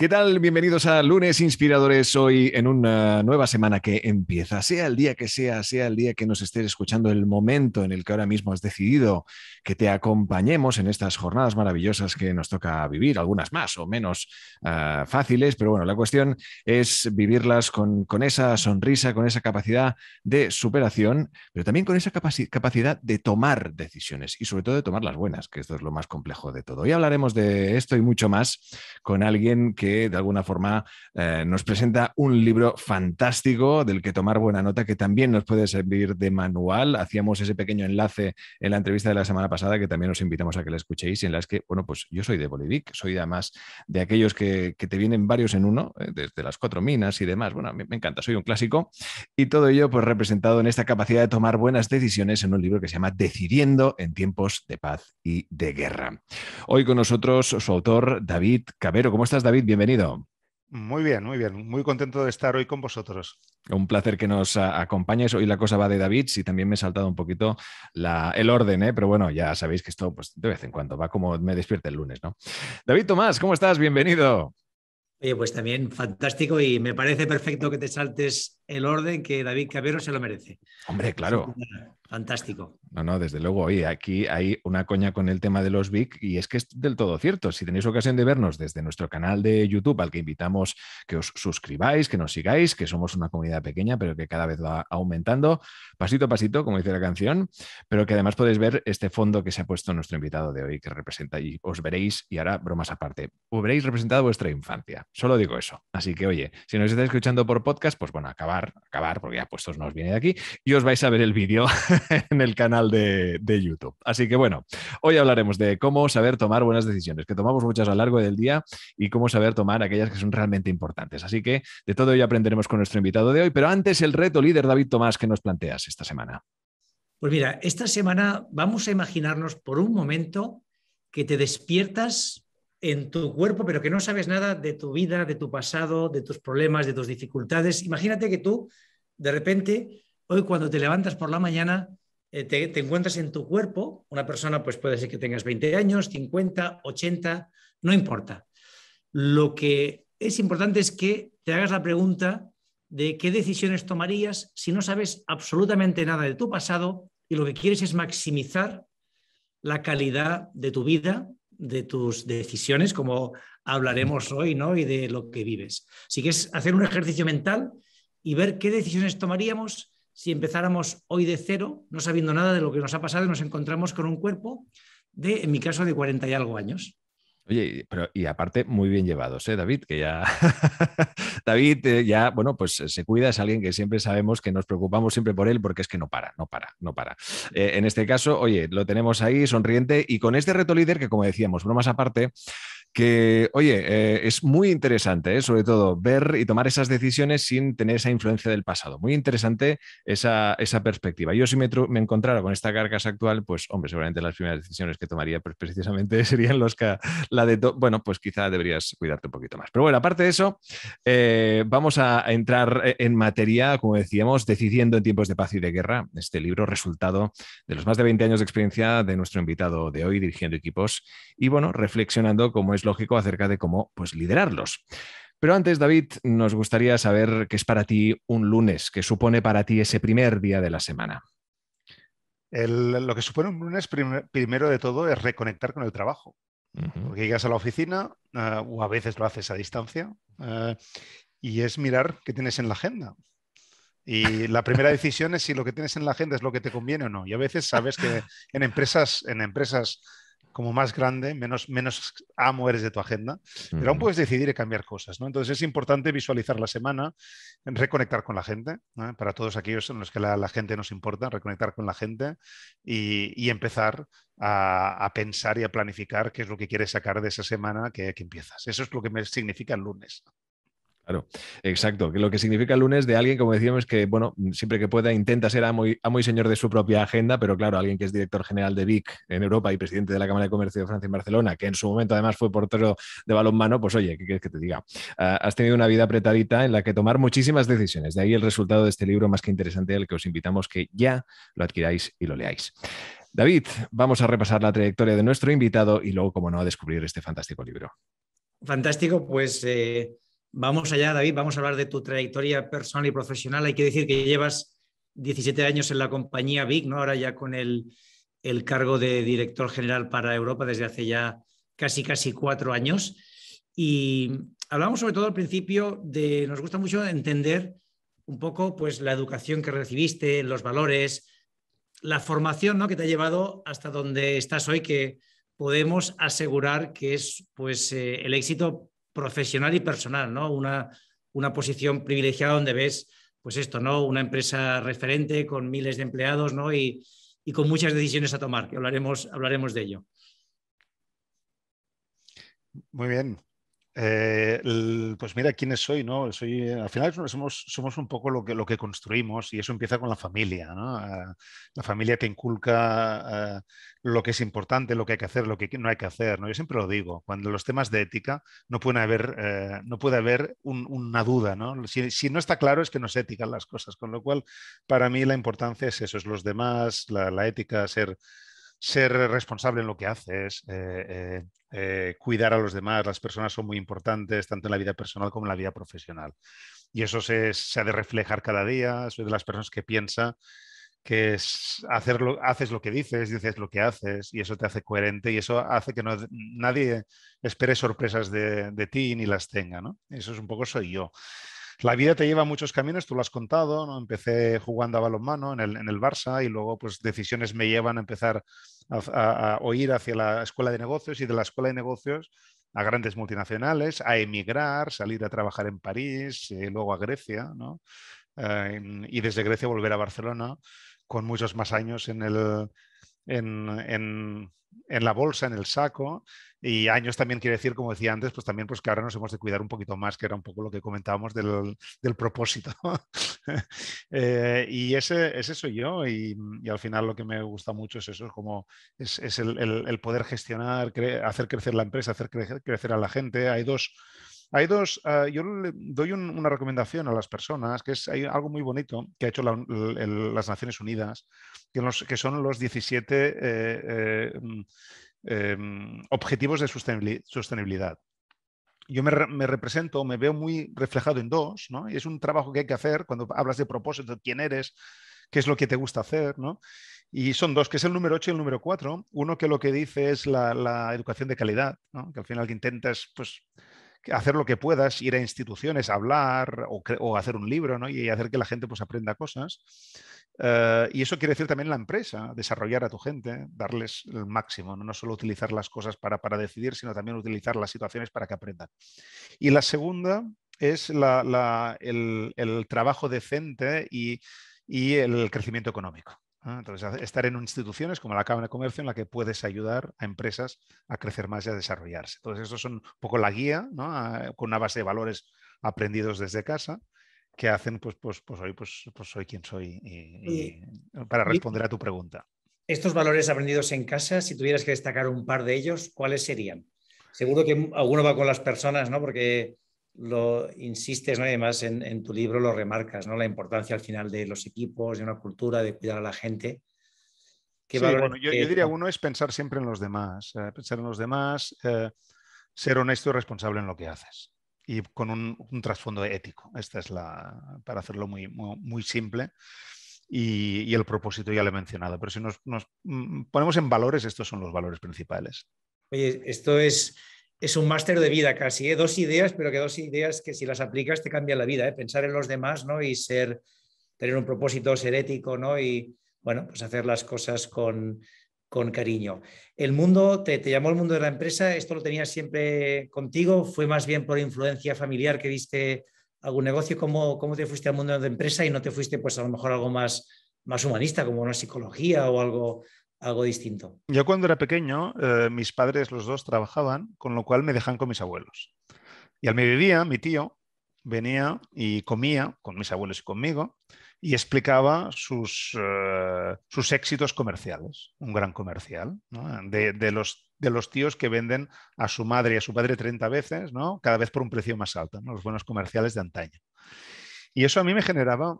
¿Qué tal? Bienvenidos a Lunes Inspiradores. Hoy en una nueva semana que empieza. Sea el día que sea, sea el día que nos estés escuchando, el momento en el que ahora mismo has decidido que te acompañemos en estas jornadas maravillosas que nos toca vivir, algunas más o menos ah, fáciles, pero bueno, la cuestión es vivirlas con, esa sonrisa, con esa capacidad de superación, pero también con esa capacidad de tomar decisiones y sobre todo de tomar las buenas, que esto es lo más complejo de todo. Hoy hablaremos de esto y mucho más con alguien que de alguna forma eh, nos presenta un libro fantástico del que tomar buena nota, que también nos puede servir de manual. Hacíamos ese pequeño enlace en la entrevista de la semana pasada, que también os invitamos a que la escuchéis, en las que, bueno, pues yo soy de Bolivic, soy además de aquellos que, te vienen varios en uno, eh, desde las cuatro minas y demás. Bueno, me, me encanta, soy un clásico. Y todo ello, pues representado en esta capacidad de tomar buenas decisiones en un libro que se llama Decidiendo en tiempos de paz y de guerra. Hoy con nosotros su autor, David Cabero. ¿Cómo estás, David? Bienvenido. Bienvenido. Muy bien, muy bien. Muy contento de estar hoy con vosotros. Un placer que nos acompañes. Hoy la cosa va de David, si también me he saltado un poquito la, el orden, ¿eh? pero bueno, ya sabéis que esto pues, de vez en cuando va como me despierta el lunes, ¿no? David Tomás, ¿cómo estás? Bienvenido. Oye, pues también fantástico y me parece perfecto que te saltes el orden que David Cabero se lo merece. Hombre, claro. Fantástico. No, no, desde luego. Oye, aquí hay una coña con el tema de los Vic y es que es del todo cierto. Si tenéis ocasión de vernos desde nuestro canal de YouTube, al que invitamos que os suscribáis, que nos sigáis, que somos una comunidad pequeña, pero que cada vez va aumentando, pasito a pasito, como dice la canción, pero que además podéis ver este fondo que se ha puesto nuestro invitado de hoy, que representa y os veréis, y ahora bromas aparte, os veréis representado vuestra infancia. Solo digo eso. Así que, oye, si nos estáis escuchando por podcast, pues bueno, acabar, acabar, porque ya puestos nos viene de aquí, y os vais a ver el vídeo en el canal de, de, YouTube. Así que bueno, hoy hablaremos de cómo saber tomar buenas decisiones, que tomamos muchas a lo largo del día, y cómo saber tomar aquellas que son realmente importantes. Así que de todo ello aprenderemos con nuestro invitado de hoy, pero antes el reto líder David Tomás que nos planteas esta semana. Pues mira, esta semana vamos a imaginarnos por un momento que te despiertas en tu cuerpo, pero que no sabes nada de tu vida, de tu pasado, de tus problemas, de tus dificultades. Imagínate que tú, de repente, hoy cuando te levantas por la mañana, eh, te, te, encuentras en tu cuerpo, una persona pues puede ser que tengas 20 años, 50, 80, no importa. Lo que es importante es que te hagas la pregunta de qué decisiones tomarías si no sabes absolutamente nada de tu pasado y lo que quieres es maximizar la calidad de tu vida, de tus decisiones, como hablaremos hoy, ¿no? Y de lo que vives. Así que es hacer un ejercicio mental y ver qué decisiones tomaríamos si empezáramos hoy de cero, no sabiendo nada de lo que nos ha pasado y nos encontramos con un cuerpo de, en mi caso, de 40 y algo años. Oye, pero y aparte muy bien llevados, ¿eh, David? Que ya David eh, ya, bueno, pues eh, se cuida, es alguien que siempre sabemos que nos preocupamos siempre por él porque es que no para, no para, no para. Eh, en este caso, oye, lo tenemos ahí sonriente y con este reto líder que como decíamos, bromas aparte, que, oye, eh, es muy interesante, ¿eh? sobre todo, ver y tomar esas decisiones sin tener esa influencia del pasado. Muy interesante esa, perspectiva. Yo si me, me, encontrara con esta cargas actual, pues, hombre, seguramente las primeras decisiones que tomaría pues, precisamente serían los que, la de, bueno, pues quizá deberías cuidarte un poquito más. Pero bueno, aparte de eso, eh, vamos a entrar e, en materia, como decíamos, decidiendo en tiempos de paz y de guerra, este libro resultado de los más de 20 años de experiencia de nuestro invitado de hoy dirigiendo equipos y, bueno, reflexionando cómo es lógico acerca de cómo pues, liderarlos. Pero antes, David, nos gustaría saber qué es para ti un lunes, qué supone para ti ese primer día de la semana. lo que supone un lunes, primero de todo, es reconectar con el trabajo. Porque llegas a la oficina, eh, o a veces lo haces a distancia, eh, y es mirar qué tienes en la agenda. Y la primera decisión es si lo que tienes en la agenda es lo que te conviene o no. Y a veces sabes que en empresas, en empresas como más grande, menos, menos amo eres de tu agenda, pero aún puedes decidir y cambiar cosas, ¿no? Entonces es importante visualizar la semana, reconectar con la gente, para todos aquellos en los que la, gente nos importa, reconectar con la gente y, empezar a, pensar y a planificar qué es lo que quieres sacar de esa semana que, empiezas. Eso es lo que me significa el lunes. Claro, exacto. Lo que significa el lunes de alguien, como decíamos, que, bueno, siempre que pueda intenta ser amo muy señor de su propia agenda, pero claro, alguien que es director general de BIC en Europa y presidente de la Cámara de Comercio de Francia en Barcelona, que en su momento además fue portero de balonmano, pues oye, ¿qué quieres que te diga? Ah, has tenido una vida apretadita en la que tomar muchísimas decisiones. De ahí el resultado de este libro más que interesante al que os invitamos que ya lo adquiráis y lo leáis. David, vamos a repasar la trayectoria de nuestro invitado y luego, como no, a descubrir este fantástico libro. Fantástico, pues... Eh, Vamos allá, David, vamos a hablar de tu trayectoria personal y profesional. Hay que decir que llevas 17 años en la compañía Big, ¿no? ahora ya con el, cargo de director general para Europa desde hace ya casi, casi cuatro años. Y hablamos sobre todo al principio de, nos gusta mucho entender un poco pues, la educación que recibiste, los valores, la formación ¿no? que te ha llevado hasta donde estás hoy, que podemos asegurar que es pues, eh, el éxito profesional y personal, ¿no? Una, posición privilegiada donde ves, pues esto, ¿no? Una empresa referente con miles de empleados, ¿no? Y, y con muchas decisiones a tomar, que hablaremos, hablaremos de ello. Muy bien, eh, pues mira quiénes soy, ¿no? Soy, al final somos, un poco lo que, lo que construimos y eso empieza con la familia, ah, la familia te inculca ah, lo que es importante, lo que hay que hacer, lo que no hay que hacer, ¿no? Yo siempre lo digo, cuando los temas de ética no, pueden haber, eh, no puede haber una duda, Si, no está claro es que no se étican las cosas, con lo cual para mí la importancia es eso, es los demás, la, ética, ser ser responsable en lo que haces, eh, eh, cuidar a los demás, las personas son muy importantes, tanto en la vida personal como en la vida profesional. Y eso se, ha de reflejar cada día, soy de las personas que piensa que es hacerlo, haces lo que dices, dices lo que haces y eso te hace coherente y eso hace que nadie espere sorpresas de, ti ni las tenga. Eso es un poco soy yo. La vida te lleva muchos caminos, tú lo has contado, ¿no? Empecé jugando a balonmano en el, Barça y luego pues decisiones me llevan a empezar a, a, oír hacia la escuela de negocios y de la escuela de negocios a grandes multinacionales, a emigrar, salir a trabajar en París, y eh, luego a Grecia, ¿no? Eh, y desde Grecia volver a Barcelona con muchos más años en el, en, en la bolsa, en el saco. Y años también quiere decir, como decía antes, pues también pues que ahora nos hemos de cuidar un poquito más, que era un poco lo que comentábamos del, del propósito. Eh, y ese, soy yo y, al final lo que me gusta mucho es eso, es como es, es el, poder gestionar, hacer crecer la empresa, hacer crecer a la gente. Hay dos, hay dos, ah, yo le doy una recomendación a las personas, que es hay algo muy bonito que ha hecho las Naciones Unidas, que, los, que son los 17 eh, eh, mm, eh, mm, objetivos de sostenibilidad. Yo me, represento, me veo muy reflejado en dos, ¿no? Y es un trabajo que hay que hacer cuando hablas de propósito, quién eres, qué es lo que te gusta hacer, ¿no? Y son dos, que es el número 8 y el número 4. Uno que lo que dice es la, educación de calidad, que al final que intentas pues, hacer lo que puedas, ir a instituciones, hablar o, hacer un libro y hacer que la gente pues, aprenda cosas. Eh, y eso quiere decir también la empresa, desarrollar a tu gente, darles el máximo, ¿no? solo utilizar las cosas para, decidir, sino también utilizar las situaciones para que aprendan. Y la segunda es el, trabajo decente y el crecimiento económico. Ah, entonces, estar en instituciones como la Cámara de Comercio en la que puedes ayudar a empresas a crecer más y a desarrollarse. Entonces, eso es un poco la guía, ¿no? Ah, con una base de valores aprendidos desde casa que hacen, pues, pues, pues hoy pues, pues soy quien soy para responder a tu pregunta. Estos valores aprendidos en casa, si tuvieras que destacar un par de ellos, ¿cuáles serían? Seguro que alguno va con las personas, ¿no? Porque lo insistes además en, tu libro lo remarcas, ¿no? la importancia al final de los equipos, de una cultura, de cuidar a la gente. yo, diría uno es pensar siempre en los demás, eh, pensar en los demás, eh, ser honesto y responsable en lo que haces y con un, trasfondo ético. Esta es la, para hacerlo muy, simple. Y, y, el propósito ya lo he mencionado, pero si nos, nos mm, ponemos en valores, estos son los valores principales. Oye, esto es, es un máster de vida casi, ¿eh? dos ideas, pero que dos ideas que si las aplicas te cambian la vida, ¿eh? pensar en los demás ¿no? y ser, tener un propósito, ser ético ¿no? y bueno, pues hacer las cosas con, con cariño. El mundo, te, llamó el mundo de la empresa, esto lo tenías siempre contigo, fue más bien por influencia familiar que viste algún negocio, ¿cómo, cómo te fuiste al mundo de empresa y no te fuiste pues a lo mejor algo más, más humanista, como una psicología o algo, algo distinto. Yo cuando era pequeño, eh, mis padres los dos trabajaban, con lo cual me dejaban con mis abuelos. Y al mediodía, mi tío venía y comía con mis abuelos y conmigo y explicaba sus, eh, sus éxitos comerciales, un gran comercial, de, los, de los tíos que venden a su madre y a su padre 30 veces, ¿no? cada vez por un precio más alto, los buenos comerciales de antaño. Y eso a mí me generaba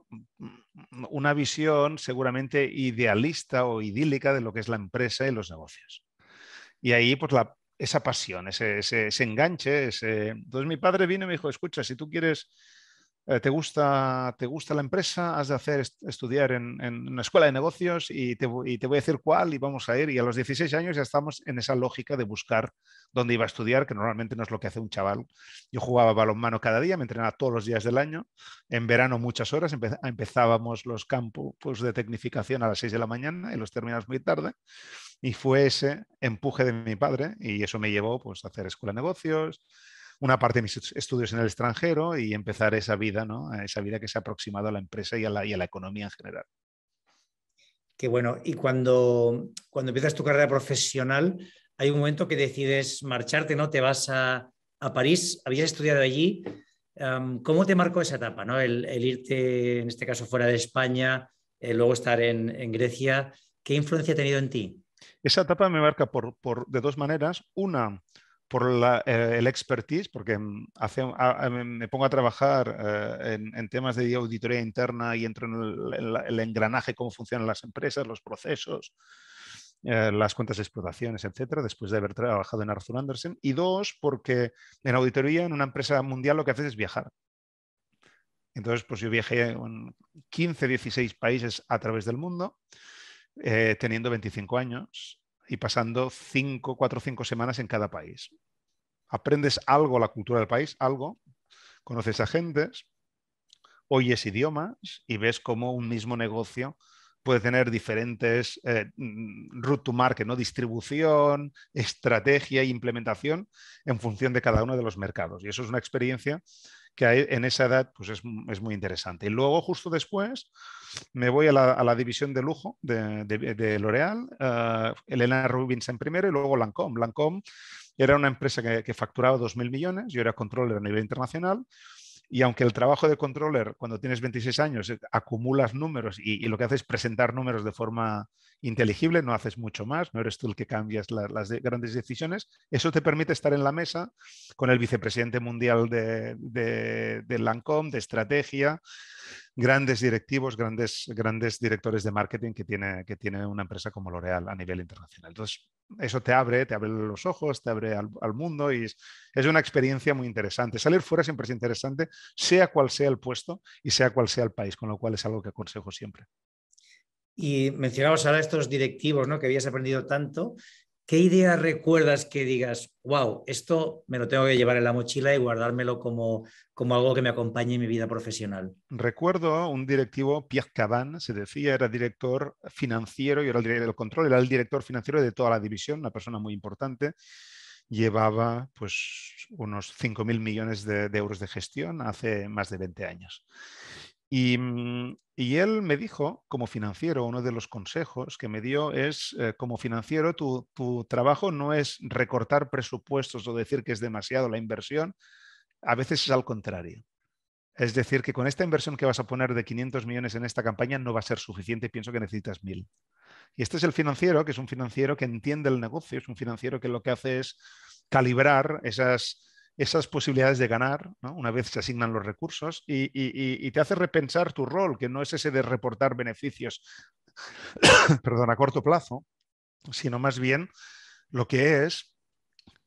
una visión seguramente idealista o idílica de lo que es la empresa y los negocios. Y ahí, pues, esa pasión, ese, enganche. Ese... Entonces, mi padre vino y me dijo, escucha, si tú quieres eh, te, gusta, te gusta la empresa, has de hacer estudiar en, una escuela de negocios y te, voy a decir cuál y vamos a ir. Y a los 16 años ya estamos en esa lógica de buscar dónde iba a estudiar, que normalmente no es lo que hace un chaval. Yo jugaba balonmano cada día, me entrenaba todos los días del año, en verano muchas horas, empezábamos los campos pues, de tecnificación a las 6 de la mañana y los terminamos muy tarde. Y fue ese empuje de mi padre y eso me llevó pues, a hacer escuela de negocios, una parte de mis estudios en el extranjero y empezar esa vida, ¿no? Esa vida que se ha aproximado a la empresa y a la, economía en general. Qué bueno. Y cuando, cuando empiezas tu carrera profesional, hay un momento que decides marcharte, ¿no? Te vas a, París, habías estudiado allí. ¿Cómo te marcó esa etapa, ¿no? El, irte, en este caso, fuera de España, eh, luego estar en, Grecia? ¿Qué influencia ha tenido en ti? Esa etapa me marca por, de dos maneras. Una, por eh, el expertise, porque mm, me pongo a trabajar eh, en, temas de auditoría interna y entro en el, engranaje, cómo funcionan las empresas, los procesos, eh, las cuentas de explotaciones, etcétera, después de haber trabajado en Arthur Andersen. Y dos, porque en auditoría, en una empresa mundial, lo que haces es viajar. Entonces, pues yo viajé en 15, 16 países a través del mundo, teniendo 25 años, y pasando cuatro o cinco semanas en cada país. Aprendes algo la cultura del país, algo, conoces a gentes, oyes idiomas y ves cómo un mismo negocio puede tener diferentes eh, mm, route to market, ¿no? distribución, estrategia e implementación en función de cada uno de los mercados. Y eso es una experiencia que en esa edad pues es, muy interesante. Y luego, justo después, me voy a la, división de lujo de, de, L'Oréal, eh, Elena Rubinstein primero y luego Lancôme. Lancôme era una empresa que, que facturaba 2.000 millones, yo era controller a nivel internacional y aunque el trabajo de controller, cuando tienes 26 años, eh, acumulas números y, lo que haces es presentar números de forma inteligible, no haces mucho más, no eres tú el que cambias las grandes decisiones, eso te permite estar en la mesa con el vicepresidente mundial de, de, de Lancome, de estrategia, grandes directivos, grandes, grandes directores de marketing que tiene, que tiene una empresa como L'Oreal a nivel internacional. Entonces, eso te abre, te abre los ojos, te abre al, mundo y es, una experiencia muy interesante. Salir fuera siempre es interesante, sea cual sea el puesto y sea cual sea el país, con lo cual es algo que aconsejo siempre. Y mencionabas ahora estos directivos, ¿no? Que habías aprendido tanto. ¿Qué idea recuerdas que digas, wow, esto me lo tengo que llevar en la mochila y guardármelo como, como algo que me acompañe en mi vida profesional? Recuerdo un directivo, Pierre Caban, se decía, era director financiero y era el, director del control, era el director financiero de toda la división, una persona muy importante. Llevaba pues unos 5.000 millones de euros de gestión hace más de 20 años. Mm, y, él me dijo, como financiero, uno de los consejos que me dio es, eh, como financiero, tu, trabajo no es recortar presupuestos o decir que es demasiado la inversión, a veces es al contrario. Es decir, que con esta inversión que vas a poner de 500 millones en esta campaña no va a ser suficiente y pienso que necesitas mil. Y este es el financiero, que es un financiero que entiende el negocio, es un financiero que lo que hace es calibrar esas, esas posibilidades de ganar, una vez se asignan los recursos, y, te hace repensar tu rol, que no es ese de reportar beneficios, perdón, a corto plazo, sino más bien lo que es,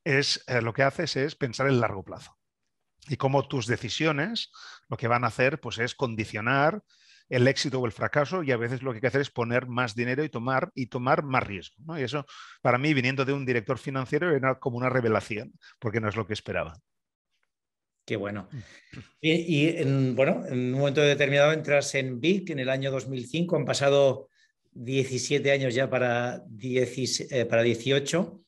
es eh, lo que haces es pensar en largo plazo. Y cómo tus decisiones lo que van a hacer pues, es condicionar el éxito o el fracaso y a veces lo que hay que hacer es poner más dinero y tomar, y tomar más riesgo. ¿no? Y eso, para mí, viniendo de un director financiero, era como una revelación, porque no es lo que esperaba. Qué bueno. Mm. Y, en, bueno, en un momento determinado entras en BIC en el año 2005, han pasado 17 años ya para, eh, para 18.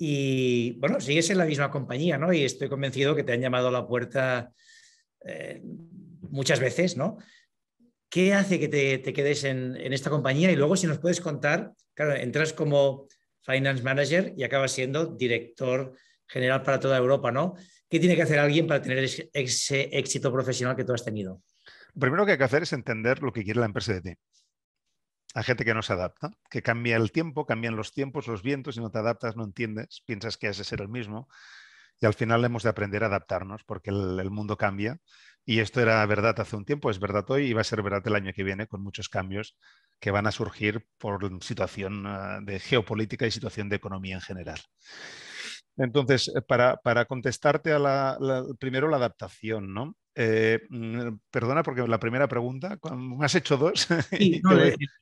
Y bueno, sigues en la misma compañía, ¿no? Y estoy convencido que te han llamado a la puerta eh, muchas veces, ¿no? ¿Qué hace que te, quedes en, esta compañía? Y luego, si nos puedes contar, claro, entras como finance manager y acabas siendo director general para toda Europa, ¿no? ¿Qué tiene que hacer alguien para tener ese, éxito profesional que tú has tenido? Lo primero que hay que hacer es entender lo que quiere la empresa de ti. Hay gente que no se adapta, que cambia el tiempo, cambian los tiempos, los vientos y no te adaptas, no entiendes, piensas que has de ser el mismo y al final hemos de aprender a adaptarnos porque el mundo cambia y esto era verdad hace un tiempo, es verdad hoy y va a ser verdad el año que viene con muchos cambios que van a surgir por situación ah, de geopolítica y situación de economía en general. Entonces, eh, para, contestarte a la, primero la adaptación, ¿no? Eh, mm, perdona, porque la primera pregunta, me has hecho dos.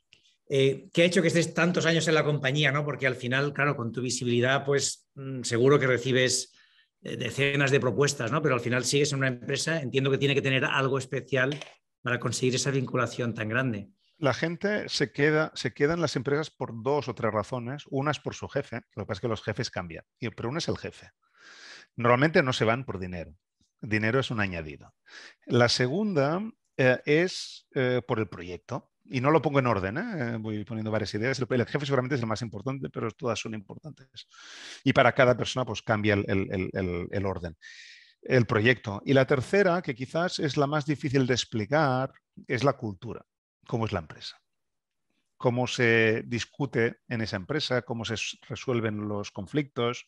Eh, ¿Qué ha hecho que estés tantos años en la compañía? ¿no? Porque al final, claro, con tu visibilidad, pues mm, seguro que recibes eh, decenas de propuestas, ¿no? Pero al final sigues en una empresa, entiendo que tiene que tener algo especial para conseguir esa vinculación tan grande. La gente se queda, se quedan en las empresas por dos o tres razones. Una es por su jefe, lo que pasa es que los jefes cambian, pero uno es el jefe. Normalmente no se van por dinero. Dinero es un añadido. La segunda eh, es eh, por el proyecto y no lo pongo en orden, ¿eh? Eh, voy poniendo varias ideas. El, jefe seguramente es el más importante, pero todas son importantes. Y para cada persona, pues cambia el, el orden, el proyecto. Y la tercera, que quizás es la más difícil de explicar, es la cultura, cómo es la empresa cómo se discute en esa empresa, cómo se resuelven los conflictos,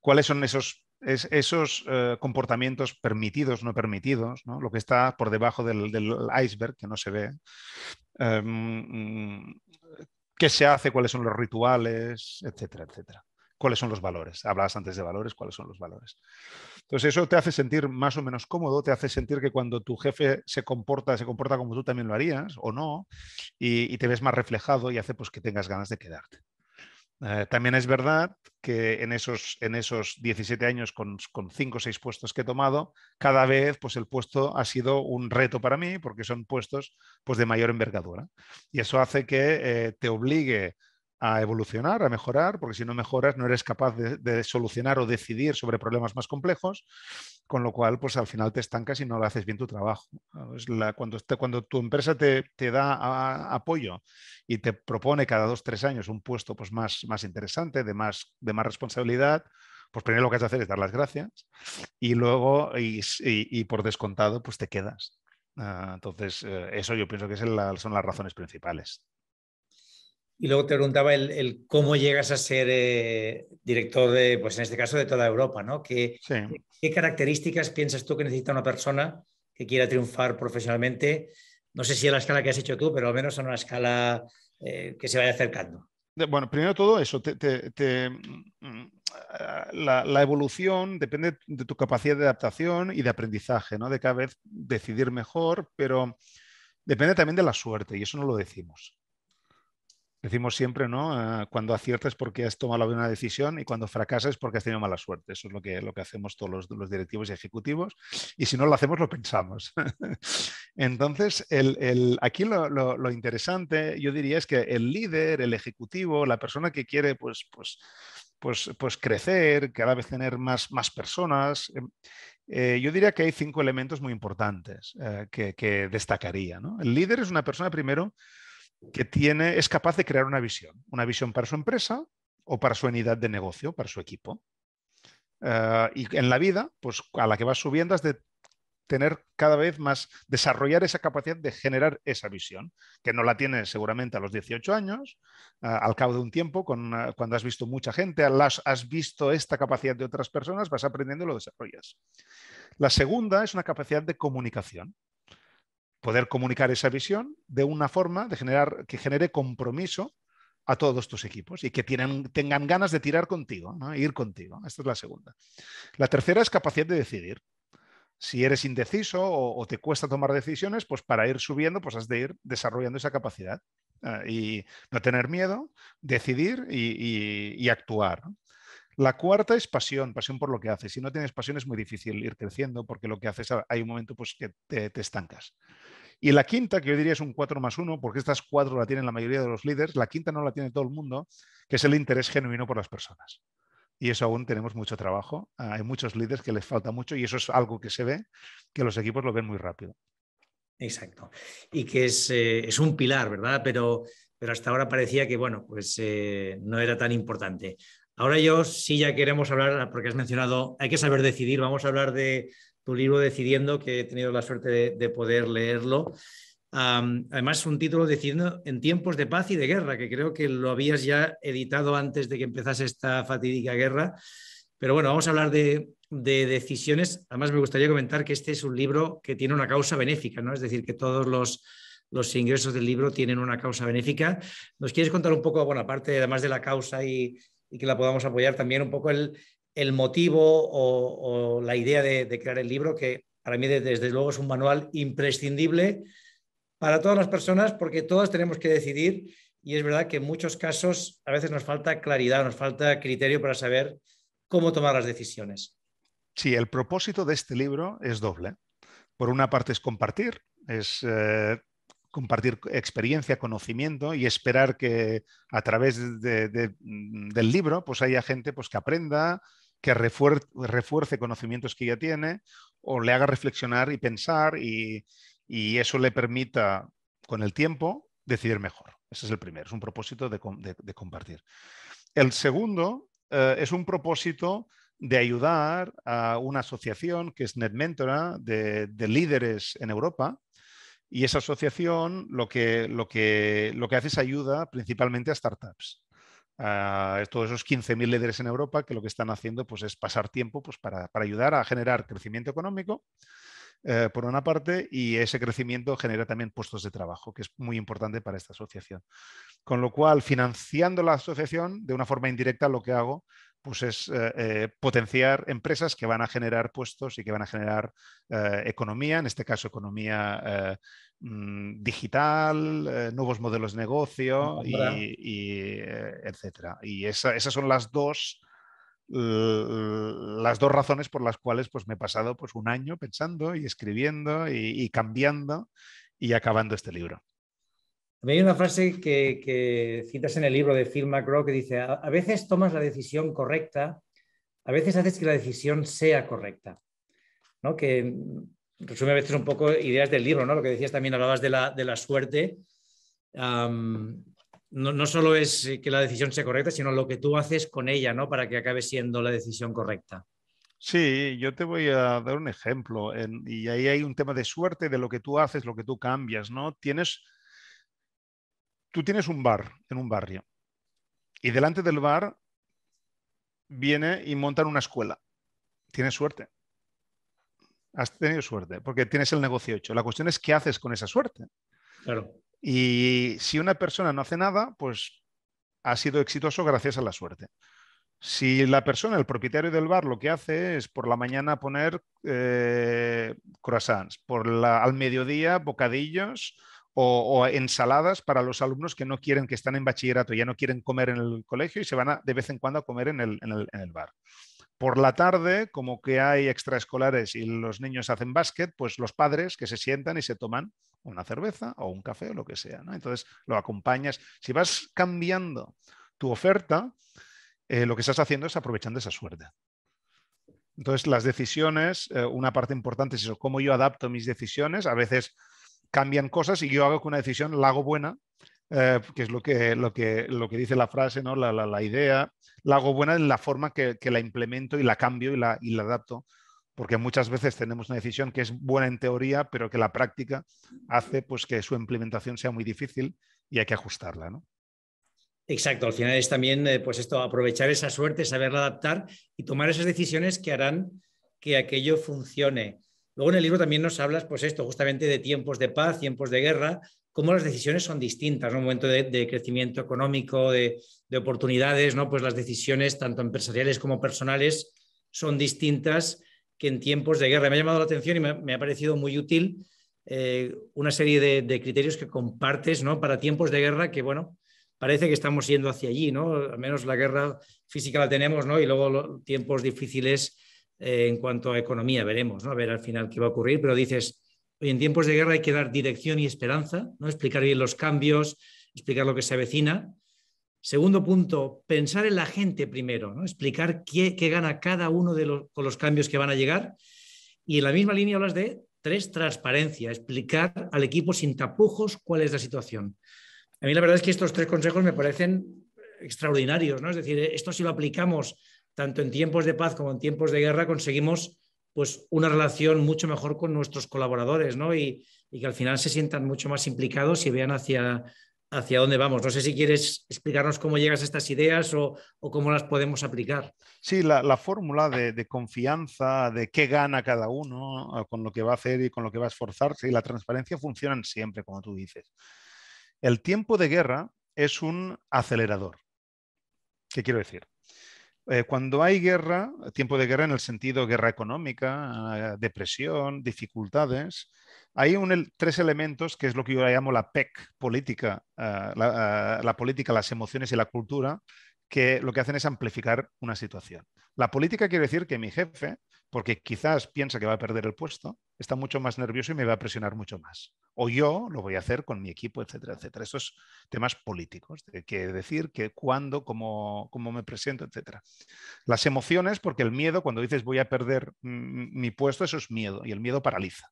cuáles son esos es esos eh, comportamientos permitidos, no permitidos, lo que está por debajo del, iceberg, que no se ve. Em, ¿Qué se hace? ¿Cuáles son los rituales? Etcétera, etcétera. ¿Cuáles son los valores? Hablabas antes de valores, ¿cuáles son los valores? Entonces eso te hace sentir más o menos cómodo, te hace sentir que cuando tu jefe se comporta, se comporta como tú también lo harías o no, y, y te ves más reflejado y hace pues que tengas ganas de quedarte. Eh, también es verdad que en esos, en esos 17 años con, con 5 o 6 puestos que he tomado, cada vez pues, el puesto ha sido un reto para mí porque son puestos pues, de mayor envergadura. Y eso hace que eh, te obligue a evolucionar, a mejorar, porque si no mejoras no eres capaz de, solucionar o decidir sobre problemas más complejos con lo cual pues al final te estancas y no lo haces bien tu trabajo. cuando, este, cuando, tu empresa te, da ah, ah, apoyo y te propone cada dos, tres años un puesto pues, más, más interesante, de más, de más responsabilidad, pues primero lo que has de hacer es dar las gracias y luego, y, por descontado, pues te quedas. Ah, entonces, eh, eso yo pienso que es son las razones principales. Y luego te preguntaba el, cómo llegas a ser eh, director, de, pues en este caso, de toda Europa, ¿no? ¿Qué, características piensas tú que necesita una persona que quiera triunfar profesionalmente? No sé si a la escala que has hecho tú, pero al menos a una escala eh, que se vaya acercando. Bueno, primero todo eso, la, la, evolución depende de tu capacidad de adaptación y de aprendizaje, ¿no? De cada vez decidir mejor, pero depende también de la suerte, y eso no lo decimos. Decimos siempre, ¿no? Ah, cuando aciertas porque has tomado la decisión y cuando fracasas porque has tenido mala suerte. Eso es lo que, lo que hacemos todos los, directivos y ejecutivos. Y si no lo hacemos, lo pensamos. Entonces, el, aquí lo, interesante, yo diría, es que el líder, el ejecutivo, la persona que quiere, pues, pues, pues, pues crecer, cada vez tener más, más personas, em, eh, yo diría que hay cinco elementos muy importantes eh, que, que, destacaría. ¿no? El líder es una persona, primero, que tiene, es capaz de crear una visión, una visión para su empresa o para su unidad de negocio, para su equipo. Eh, y en la vida, pues a la que vas subiendo es de tener cada vez más, desarrollar esa capacidad de generar esa visión, que no la tienes seguramente a los 18 años, eh, al cabo de un tiempo, eh, cuando has visto mucha gente, las, has visto esta capacidad de otras personas, vas aprendiendo y lo desarrollas. La segunda es una capacidad de comunicación poder comunicar esa visión de una forma de generar, que genere compromiso a todos tus equipos y que tengan ganas de tirar contigo, ¿no? E ir contigo. Esta es la segunda. La tercera es capacidad de decidir. Si eres indeciso o, te cuesta tomar decisiones, pues para ir subiendo, pues has de ir desarrollando esa capacidad eh, y no tener miedo, decidir y, actuar. La cuarta es pasión, pasión por lo que haces. Si no tienes pasión es muy difícil ir creciendo porque lo que haces ah, hay un momento pues, que te, estancas. Y la quinta, que yo diría es un 4 más 1, porque estas cuatro la tienen la mayoría de los líderes, la quinta no la tiene todo el mundo, que es el interés genuino por las personas. Y eso aún tenemos mucho trabajo. Ah, hay muchos líderes que les falta mucho y eso es algo que se ve, que los equipos lo ven muy rápido. Exacto. Y que es, eh, un pilar, ¿verdad? Pero, pero hasta ahora parecía que, bueno, pues eh, no era tan importante. Ahora yo sí ya queremos hablar, porque has mencionado, hay que saber decidir, vamos a hablar de tu libro Decidiendo, que he tenido la suerte de, poder leerlo. Además, además, un título Decidiendo en tiempos de paz y de guerra, que creo que lo habías ya editado antes de que empezase esta fatídica guerra. Pero bueno, vamos a hablar de, decisiones. Además, me gustaría comentar que este es un libro que tiene una causa benéfica, ¿no? Es decir, que todos los, los ingresos del libro tienen una causa benéfica. ¿Nos quieres contar un poco, bueno, aparte además de la causa y, y que la podamos apoyar también un poco el, motivo o, la idea de, crear el libro, que para mí desde, luego es un manual imprescindible para todas las personas porque todas tenemos que decidir y es verdad que en muchos casos a veces nos falta claridad, nos falta criterio para saber cómo tomar las decisiones. Sí, el propósito de este libro es doble. Por una parte es compartir, es eh, compartir experiencia, conocimiento y esperar que a través mm, del libro pues haya gente pues, que aprenda, que refuerce, conocimientos que ya tiene o le haga reflexionar y pensar y, eso le permita con el tiempo decidir mejor. Ese es el primero, es un propósito de, compartir. El segundo eh, es un propósito de ayudar a una asociación que es NetMentora de, de líderes en Europa y esa asociación lo que, lo que, lo que hace es ayuda principalmente a startups. A todos esos 15.000 líderes en Europa que lo que están haciendo pues, es pasar tiempo pues, para, ayudar a generar crecimiento económico, eh, por una parte, y ese crecimiento genera también puestos de trabajo, que es muy importante para esta asociación. Con lo cual, financiando la asociación, de una forma indirecta, lo que hago pues es eh, eh, potenciar empresas que van a generar puestos y que van a generar eh, economía, en este caso economía mm, digital, nuevos modelos de negocio, y, y etcétera. Y esas son las dos las dos razones por las cuales pues, me he pasado pues, un año pensando y escribiendo y cambiando y acabando este libro. A hay una frase que, citas en el libro de Phil McGraw que dice, a veces tomas la decisión correcta, a veces haces que la decisión sea correcta. ¿no? Que resume a veces un poco ideas del libro, Lo que decías también, hablabas de la, de la suerte. no, solo es que la decisión sea correcta, sino lo que tú haces con ella, Para que acabe siendo la decisión correcta. Sí, yo te voy a dar un ejemplo. y ahí hay un tema de suerte, de lo que tú haces, lo que tú cambias, ¿no? Tienes tú tienes un bar en un barrio y delante del bar viene y montan una escuela. Tienes suerte. Has tenido suerte porque tienes el negocio hecho. La cuestión es qué haces con esa suerte. Claro. Y si una persona no hace nada, pues ha sido exitoso gracias a la suerte. Si la persona, el propietario del bar, lo que hace es por la mañana poner eh, croissants, por al mediodía bocadillos, o, ensaladas para los alumnos que no quieren, que están en bachillerato, ya no quieren comer en el colegio y se van de vez en cuando a comer en el, bar. Por la tarde, como que hay extraescolares y los niños hacen básquet, pues los padres que se sientan y se toman una cerveza o un café o lo que sea. Entonces lo acompañas. Si vas cambiando tu oferta, eh, lo que estás haciendo es aprovechando esa suerte. Entonces las decisiones, eh, una parte importante es eso, cómo yo adapto mis decisiones. A veces cambian cosas y yo hago que una decisión la hago buena, eh, que es lo que, lo, que, lo que dice la frase, ¿no? la, la, idea, la hago buena en la forma que, que, la implemento y la cambio y la, y la adapto, porque muchas veces tenemos una decisión que es buena en teoría, pero que la práctica hace pues, que su implementación sea muy difícil y hay que ajustarla. ¿no? Exacto, al final es también eh, pues esto, aprovechar esa suerte, saberla adaptar y tomar esas decisiones que harán que aquello funcione. Luego en el libro también nos hablas, pues esto, justamente de tiempos de paz, tiempos de guerra, cómo las decisiones son distintas, en un momento de, crecimiento económico, de, oportunidades, ¿no? Pues las decisiones, tanto empresariales como personales, son distintas que en tiempos de guerra. Me ha llamado la atención y me, ha parecido muy útil eh, una serie de, criterios que compartes, ¿no? Para tiempos de guerra que, bueno, parece que estamos yendo hacia allí, ¿no? Al menos la guerra física la tenemos, ¿no? Y luego los tiempos difíciles eh, en cuanto a economía, veremos, ¿no? A ver al final qué va a ocurrir, pero dices, hoy en tiempos de guerra hay que dar dirección y esperanza, ¿no? Explicar bien los cambios, explicar lo que se avecina. Segundo punto, pensar en la gente primero, ¿no? explicar qué, gana cada uno de los, con los cambios que van a llegar. Y en la misma línea hablas de tres, transparencia, explicar al equipo sin tapujos cuál es la situación. A mí la verdad es que estos tres consejos me parecen extraordinarios, ¿no? Es decir, esto si lo aplicamos tanto en tiempos de paz como en tiempos de guerra, conseguimos pues, una relación mucho mejor con nuestros colaboradores ¿no? y, que al final se sientan mucho más implicados y vean hacia, hacia dónde vamos. No sé si quieres explicarnos cómo llegas a estas ideas o, cómo las podemos aplicar. Sí, la, fórmula de, de, confianza, de qué gana cada uno con lo que va a hacer y con lo que va a esforzarse y la transparencia funcionan siempre, como tú dices. El tiempo de guerra es un acelerador. ¿Qué quiero decir? Eh, cuando hay guerra, tiempo de guerra en el sentido guerra económica, eh, depresión, dificultades, hay tres elementos que es lo que yo llamo la PEC, política, eh, la política, las emociones y la cultura, que lo que hacen es amplificar una situación. La política quiere decir que mi jefe porque quizás piensa que va a perder el puesto, está mucho más nervioso y me va a presionar mucho más. O yo lo voy a hacer con mi equipo, etcétera, etcétera. Esos temas políticos, de que decir, que cuándo, cómo, me presento, etcétera. Las emociones, porque el miedo, cuando dices voy a perder mm, mi puesto, eso es miedo y el miedo paraliza.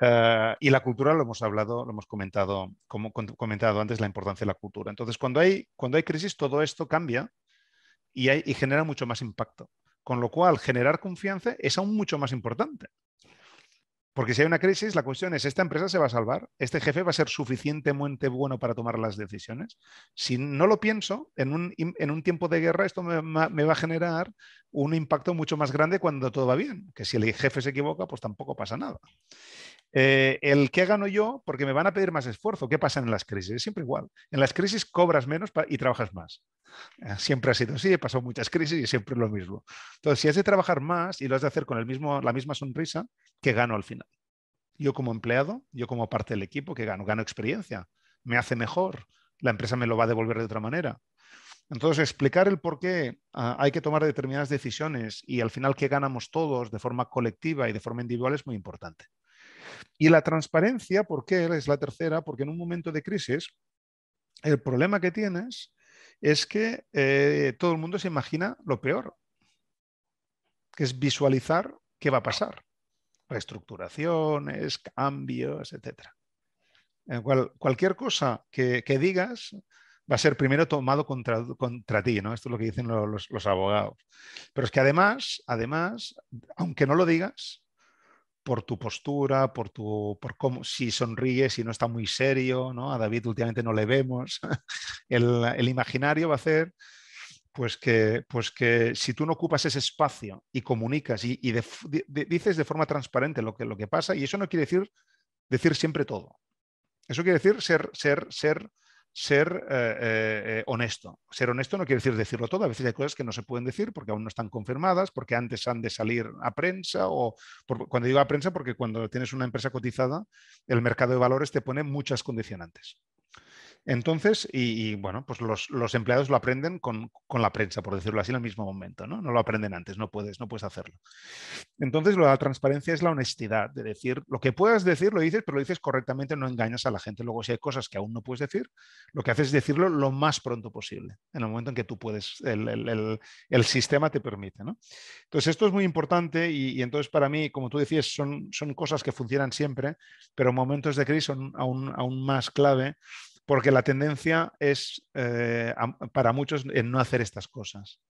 Eh, y la cultura lo hemos hablado, lo hemos comentado, comentado antes, la importancia de la cultura. Entonces, cuando hay, cuando hay crisis, todo esto cambia y genera mucho más impacto. Con lo cual, generar confianza es aún mucho más importante. Porque si hay una crisis, la cuestión es, ¿esta empresa se va a salvar? ¿Este jefe va a ser suficientemente bueno para tomar las decisiones? Si no lo pienso, en un, tiempo de guerra esto me, me, va a generar un impacto mucho más grande cuando todo va bien, que si el jefe se equivoca, pues tampoco pasa nada. Eh, el que gano yo, porque me van a pedir más esfuerzo. ¿Qué pasa en las crisis? Es siempre igual. En las crisis cobras menos y trabajas más. Eh, siempre ha sido así, he pasado muchas crisis y siempre lo mismo. Entonces, si has de trabajar más y lo has de hacer con el mismo, la misma sonrisa, ¿qué gano al final? Yo como empleado, yo como parte del equipo, ¿qué gano? Gano experiencia, me hace mejor, la empresa me lo va a devolver de otra manera. Entonces, explicar el por qué ah, hay que tomar determinadas decisiones y al final qué ganamos todos de forma colectiva y de forma individual es muy importante. Y la transparencia, ¿por qué? Es la tercera, porque en un momento de crisis, el problema que tienes es que eh, todo el mundo se imagina lo peor, que es visualizar qué va a pasar. Reestructuraciones, cambios, etc. cual, cualquier cosa que, digas va a ser primero tomado contra, ti, ¿no? Esto es lo que dicen los, los, abogados. Pero es que además, además, aunque no lo digas, por tu postura, por tu por cómo si sonríes si no está muy serio, ¿no? A David últimamente no le vemos. el, imaginario va a hacer pues que, pues que si tú no ocupas ese espacio y comunicas y, dices de forma transparente lo que, lo que pasa, y eso no quiere decir decir siempre todo. Eso quiere decir ser, ser, ser ser eh, eh, eh, honesto. Ser honesto no quiere decir decirlo todo, a veces hay cosas que no se pueden decir porque aún no están confirmadas, porque antes han de salir a prensa o cuando digo a prensa porque cuando tienes una empresa cotizada, el mercado de valores te pone muchas condicionantes. Entonces, y, bueno, pues los, empleados lo aprenden con, la prensa, por decirlo así, en el mismo momento, ¿no? No lo aprenden antes, no puedes, no puedes hacerlo. Entonces, la transparencia es la honestidad, de decir, lo que puedas decir, lo dices, pero lo dices correctamente, no engañas a la gente. Luego, si hay cosas que aún no puedes decir, lo que haces es decirlo lo más pronto posible, en el momento en que tú puedes, el, sistema te permite, ¿no? Entonces, esto es muy importante y, entonces para mí, como tú decías, son, son cosas que funcionan siempre, pero momentos de crisis son aún más clave porque la tendencia es eh, para muchos en no hacer estas cosas,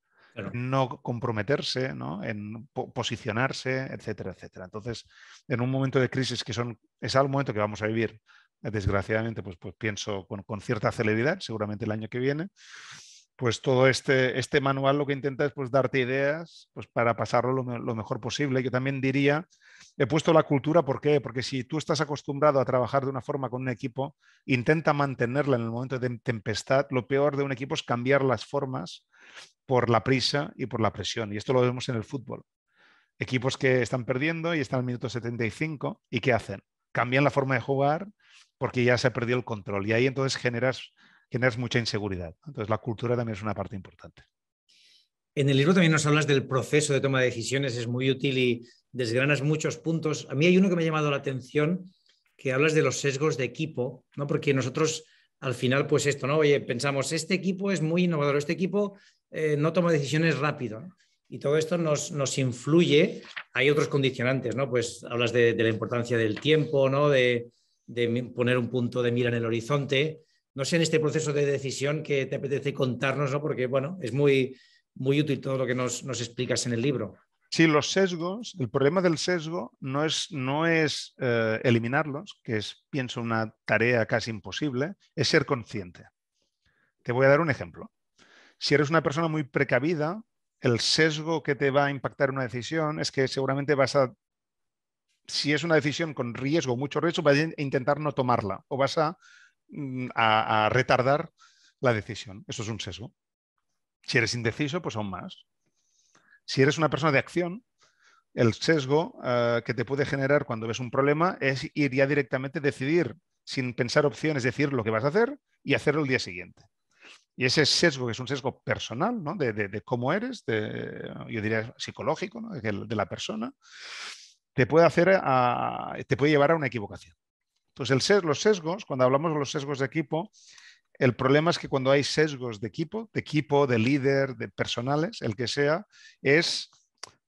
no comprometerse, ¿no? en posicionarse, etcétera, etcétera. Entonces, en un momento de crisis que son, es al momento que vamos a vivir, desgraciadamente, pues, pues pienso con, cierta celeridad, seguramente el año que viene, pues todo este, este manual lo que intenta es pues, darte ideas pues, para pasarlo lo, lo mejor posible. Yo también diría he puesto la cultura, ¿por qué? Porque si tú estás acostumbrado a trabajar de una forma con un equipo, intenta mantenerla en el momento de tempestad. Lo peor de un equipo es cambiar las formas por la prisa y por la presión. Y esto lo vemos en el fútbol. Equipos que están perdiendo y están al minuto 75 y ¿qué hacen? Cambian la forma de jugar porque ya se ha perdido el control. Y ahí entonces generas, generas mucha inseguridad. Entonces la cultura también es una parte importante. En el libro también nos hablas del proceso de toma de decisiones, es muy útil y desgranas muchos puntos. A mí hay uno que me ha llamado la atención, que hablas de los sesgos de equipo, ¿no? Porque nosotros al final, pues esto, ¿no? Oye, pensamos, este equipo es muy innovador, este equipo eh, no toma decisiones rápido, Y todo esto nos, influye. Hay otros condicionantes, ¿no? Pues hablas de, la importancia del tiempo, ¿no? De, poner un punto de mira en el horizonte. No sé, en este proceso de decisión que te apetece contarnos, Porque, bueno, es muy, muy útil todo lo que nos, explicas en el libro. Sí, los sesgos, el problema del sesgo no es, eh, eliminarlos, que es, pienso, una tarea casi imposible, es ser consciente. Te voy a dar un ejemplo. Si eres una persona muy precavida, el sesgo que te va a impactar una decisión es que seguramente vas a, si es una decisión con riesgo, mucho riesgo, vas a intentar no tomarla o vas mm, a retardar la decisión. Eso es un sesgo. Si eres indeciso, pues aún más. Si eres una persona de acción, el sesgo eh, que te puede generar cuando ves un problema es ir ya directamente a decidir sin pensar opciones, decir lo que vas a hacer y hacerlo el día siguiente. Y ese sesgo, que es un sesgo personal, ¿no? de, cómo eres, yo diría psicológico, de, la persona, te puede, hacer te puede llevar a una equivocación. Entonces, el los sesgos, cuando hablamos de los sesgos de equipo, el problema es que cuando hay sesgos de equipo, de equipo, de líder, de personales, el que sea, es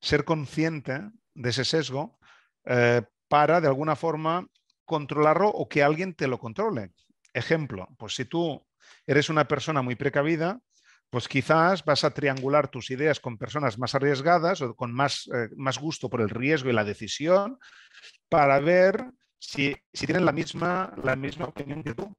ser consciente de ese sesgo eh, para, de alguna forma, controlarlo o que alguien te lo controle. Ejemplo, pues si tú eres una persona muy precavida, pues quizás vas a triangular tus ideas con personas más arriesgadas o con más, eh, más gusto por el riesgo y la decisión para ver si, si tienen la misma, la misma opinión que tú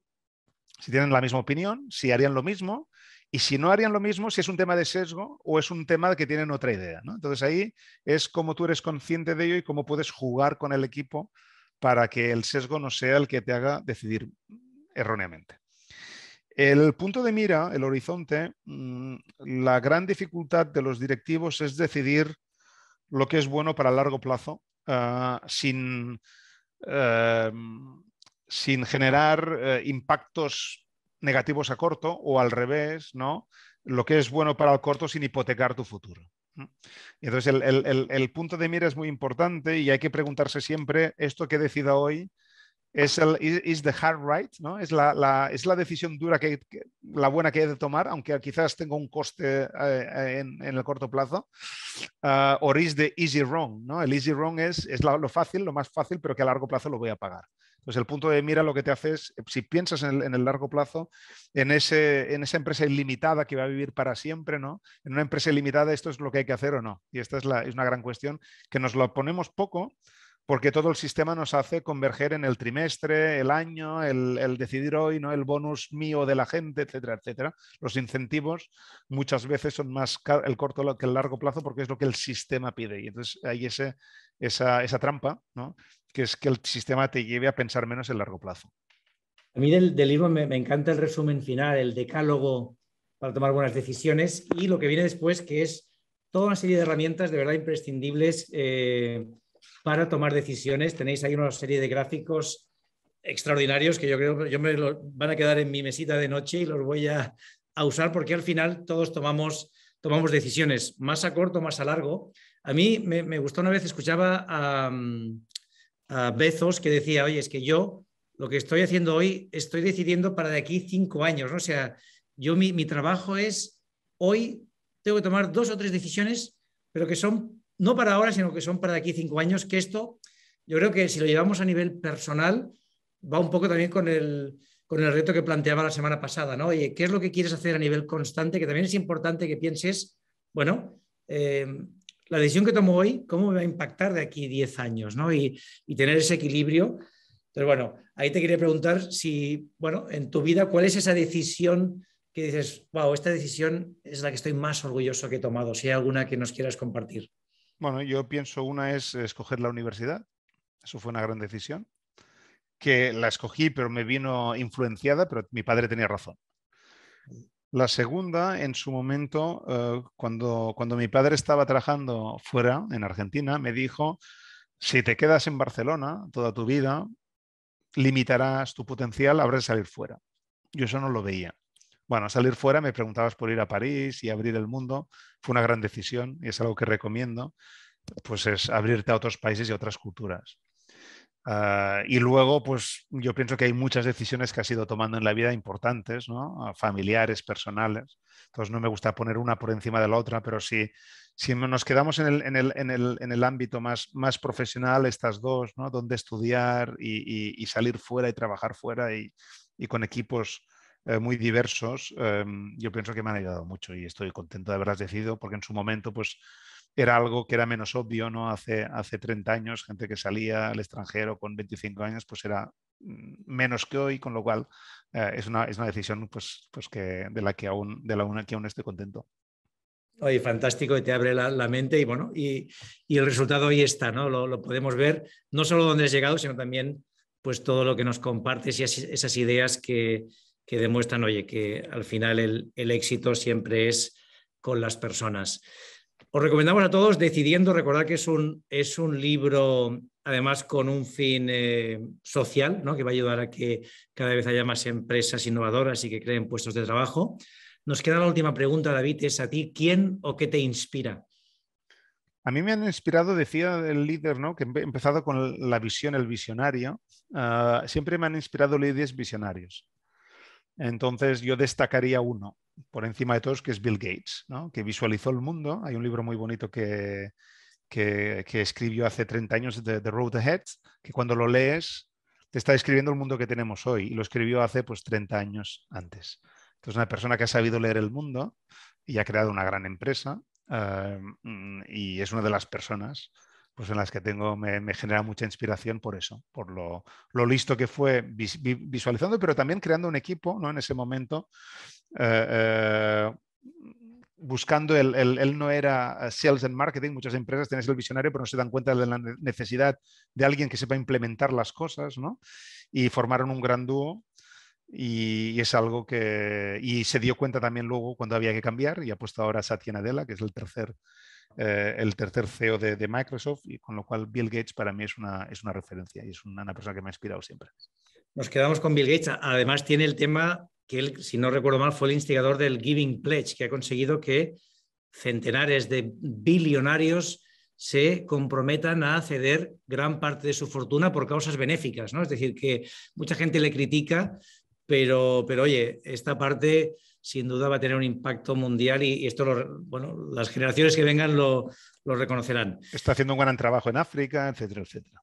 si tienen la misma opinión, si harían lo mismo y si no harían lo mismo, si es un tema de sesgo o es un tema que tienen otra idea. Entonces ahí es como tú eres consciente de ello y cómo puedes jugar con el equipo para que el sesgo no sea el que te haga decidir erróneamente. El punto de mira, el horizonte, mm, la gran dificultad de los directivos es decidir lo que es bueno para largo plazo ah, sin, eh, sin generar eh, impactos negativos a corto o al revés, ¿no? Lo que es bueno para el corto sin hipotecar tu futuro. Entonces, el, punto de mira es muy importante y hay que preguntarse siempre, esto que decida hoy, ¿es el is, the hard right? ¿no? ¿Es, la, ¿Es la decisión dura, que, la buena que he de tomar, aunque quizás tenga un coste eh, eh, en, el corto plazo? Ah, ¿O is the easy wrong? ¿no? El easy wrong es, es lo fácil, lo más fácil, pero que a largo plazo lo voy a pagar. Pues el punto de mira lo que te hace es, eh, si piensas en el, largo plazo, en, ese, en esa empresa ilimitada que va a vivir para siempre, ¿no? En una empresa ilimitada esto es lo que hay que hacer o no. Y esta es, la, es una gran cuestión que nos lo ponemos poco porque todo el sistema nos hace converger en el trimestre, el año, el, decidir hoy, ¿no? el bonus mío de la gente, etcétera, etcétera. Los incentivos muchas veces son más el corto que el largo plazo porque es lo que el sistema pide. Y entonces hay ese, esa, esa trampa ¿no? que es que el sistema te lleve a pensar menos en largo plazo. A mí del, libro me, encanta el resumen final, el decálogo para tomar buenas decisiones y lo que viene después, que es toda una serie de herramientas de verdad imprescindibles eh, para tomar decisiones. Tenéis ahí una serie de gráficos extraordinarios que yo creo yo me lo, van a quedar en mi mesita de noche y los voy a, usar porque al final todos tomamos, tomamos decisiones, más a corto, más a largo. A mí me, me gustó una vez, escuchaba a, mm, a Bezos que decía, oye, es que yo lo que estoy haciendo hoy, estoy decidiendo para de aquí cinco años, ¿no? O sea, yo mi, trabajo es, hoy tengo que tomar dos o tres decisiones, pero que son no para ahora, sino que son para de aquí cinco años, que esto, yo creo que si lo llevamos a nivel personal, va un poco también con el, con el reto que planteaba la semana pasada, ¿no? Oye, ¿qué es lo que quieres hacer a nivel constante? Que también es importante que pienses, bueno, eh, la decisión que tomo hoy, ¿cómo me va a impactar de aquí 10 años? ¿no? Y, tener ese equilibrio. Pero bueno, ahí te quería preguntar si, bueno, en tu vida, ¿cuál es esa decisión que dices, wow, esta decisión es la que estoy más orgulloso que he tomado? Si hay alguna que nos quieras compartir. Bueno, yo pienso una es escoger la universidad. Eso fue una gran decisión. Que la escogí, pero me vino influenciada, pero mi padre tenía razón. La segunda, en su momento, eh, cuando, mi padre estaba trabajando fuera, en Argentina, me dijo, si te quedas en Barcelona toda tu vida, limitarás tu potencial, habrá de salir fuera. Yo eso no lo veía. Bueno, salir fuera me preguntabas por ir a París y abrir el mundo. Fue una gran decisión y es algo que recomiendo. Pues es abrirte a otros países y otras culturas. Ah, y luego, pues yo pienso que hay muchas decisiones que has ido tomando en la vida importantes, ¿no? Ah, familiares, personales. Entonces, no me gusta poner una por encima de la otra, pero si, si nos quedamos en el, ámbito más, más, profesional, estas dos, ¿no? donde estudiar y, salir fuera y trabajar fuera y, con equipos eh, muy diversos, em, yo pienso que me han ayudado mucho y estoy contento de haberlas decidido porque en su momento, pues era algo que era menos obvio, ¿no? Hace, hace 30 años, gente que salía al extranjero con 25 años, pues era mm, menos que hoy, con lo cual eh, es, una, decisión pues, pues que, de la que aún, de la que aún estoy contento. Oye, fantástico, y te abre la, mente y bueno, y, el resultado hoy está, ¿no? Lo, podemos ver, no solo donde has llegado, sino también pues todo lo que nos compartes y esas ideas que, demuestran, oye, que al final el, el éxito siempre es con las personas. Os recomendamos a todos Decidiendo, recordar que es un, es un libro además con un fin eh, social, ¿no? que va a ayudar a que cada vez haya más empresas innovadoras y que creen puestos de trabajo. Nos queda la última pregunta, David, es a ti, ¿quién o qué te inspira? A mí me han inspirado, decía el líder, ¿no? que he empezado con la visión, el visionario. Ah, siempre me han inspirado líderes visionarios. Entonces yo destacaría uno por encima de todos, que es Bill Gates, ¿no? que visualizó el mundo. Hay un libro muy bonito que, escribió hace 30 años, The, Road Ahead, que cuando lo lees te está describiendo el mundo que tenemos hoy y lo escribió hace pues 30 años antes. Entonces, una persona que ha sabido leer el mundo y ha creado una gran empresa eh, y es una de las personas pues en las que tengo, me, genera mucha inspiración por eso, por lo, listo que fue visualizando, pero también creando un equipo ¿no? en ese momento eh, eh, buscando, él no era eh, sales and marketing, muchas empresas tienen el visionario, pero no se dan cuenta de la necesidad de alguien que sepa implementar las cosas, ¿no? Y formaron un gran dúo y, es algo que... Y se dio cuenta también luego cuando había que cambiar y ha puesto ahora Satya Nadella, que es el tercer, el tercer CEO de, Microsoft, y con lo cual Bill Gates para mí es una, es una referencia y es una, una persona que me ha inspirado siempre. Nos quedamos con Bill Gates. Además tiene el tema que él, si no recuerdo mal, fue el instigador del Giving Pledge, que ha conseguido que centenares de billonarios se comprometan a ceder gran parte de su fortuna por causas benéficas, ¿no? Es decir, que mucha gente le critica, pero, pero oye, esta parte sin duda va a tener un impacto mundial y, esto, bueno, las generaciones que vengan lo reconocerán. Está haciendo un gran trabajo en África, etcétera, etcétera.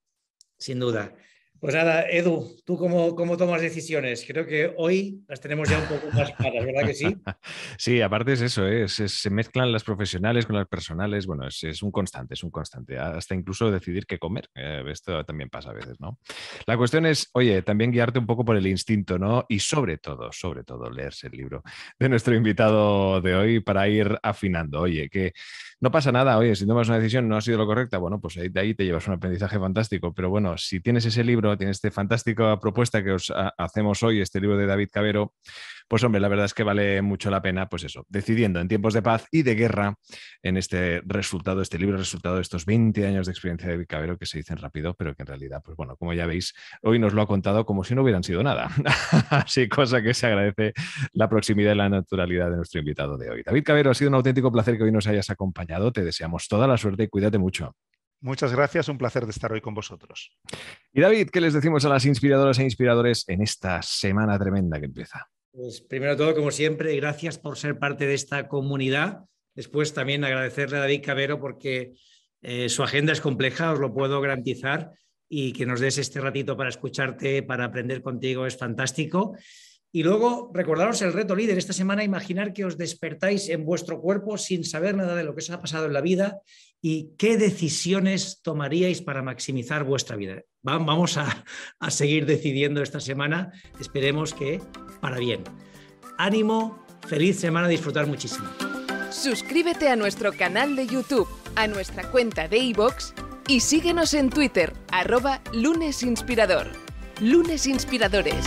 Sin duda. Pues nada, Edu, ¿tú cómo, cómo, tomas decisiones? Creo que hoy las tenemos ya un poco más claras, ¿verdad que sí? Sí, aparte es eso, ¿eh? se, mezclan las profesionales con las personales, bueno, es, un constante, es un constante, hasta incluso decidir qué comer, eh, esto también pasa a veces, ¿no? La cuestión es, oye, también guiarte un poco por el instinto, ¿no? Y sobre todo, sobre todo, leerse el libro de nuestro invitado de hoy para ir afinando, oye, que no pasa nada, oye, si tomas una decisión no ha sido lo correcta, bueno, pues ahí, de ahí te llevas un aprendizaje fantástico. Pero bueno, si tienes ese libro, tienes esta fantástica propuesta que os hacemos hoy, este libro de David Cabero, pues hombre, la verdad es que vale mucho la pena, pues eso, decidiendo en tiempos de paz y de guerra en este resultado, este libro resultado de estos 20 años de experiencia de David Cabero, que se dicen rápido, pero que en realidad, pues bueno, como ya veis, hoy nos lo ha contado como si no hubieran sido nada. Así, cosa que se agradece la proximidad y la naturalidad de nuestro invitado de hoy. David Cabero, ha sido un auténtico placer que hoy nos hayas acompañado. Te deseamos toda la suerte y cuídate mucho. Muchas gracias, un placer de estar hoy con vosotros. Y David, ¿qué les decimos a las inspiradoras e inspiradores en esta semana tremenda que empieza? Pues primero todo, como siempre, gracias por ser parte de esta comunidad. Después también agradecerle a David Cabero porque eh, su agenda es compleja, os lo puedo garantizar, y que nos des este ratito para escucharte, para aprender contigo es fantástico. Y luego recordaros el reto líder. Esta semana imaginar que os despertáis en vuestro cuerpo sin saber nada de lo que os ha pasado en la vida y qué decisiones tomaríais para maximizar vuestra vida. Vamos a, a seguir decidiendo esta semana. Esperemos que para bien. Ánimo, feliz semana, disfrutar muchísimo. Suscríbete a nuestro canal de YouTube, a nuestra cuenta de iVoox y síguenos en Twitter, arroba lunesinspirador. Lunes Inspiradores.